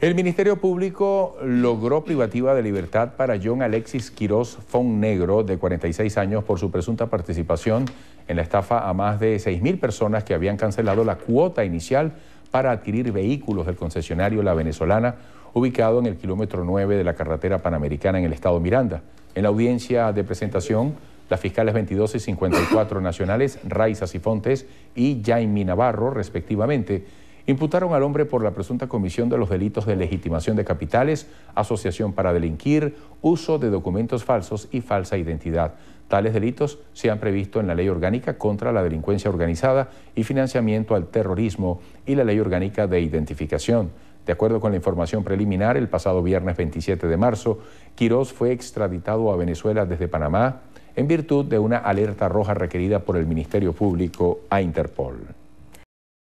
El Ministerio Público logró privativa de libertad para John Alexis Quirós Negro, de 46 años, por su presunta participación en la estafa a más de 6.000 personas que habían cancelado la cuota inicial para adquirir vehículos del concesionario La Venezolana, ubicado en el kilómetro 9 de la carretera panamericana en el estado Miranda. En la audiencia de presentación, las fiscales 22 y 54 nacionales, Raiza Cifontes y Jaime Navarro, respectivamente, imputaron al hombre por la presunta comisión de los delitos de legitimación de capitales, asociación para delinquir, uso de documentos falsos y falsa identidad. Tales delitos se han previsto en la Ley Orgánica contra la Delincuencia Organizada y Financiamiento al Terrorismo y la Ley Orgánica de Identificación. De acuerdo con la información preliminar, el pasado viernes 27 de marzo, Quirós fue extraditado a Venezuela desde Panamá en virtud de una alerta roja requerida por el Ministerio Público a Interpol.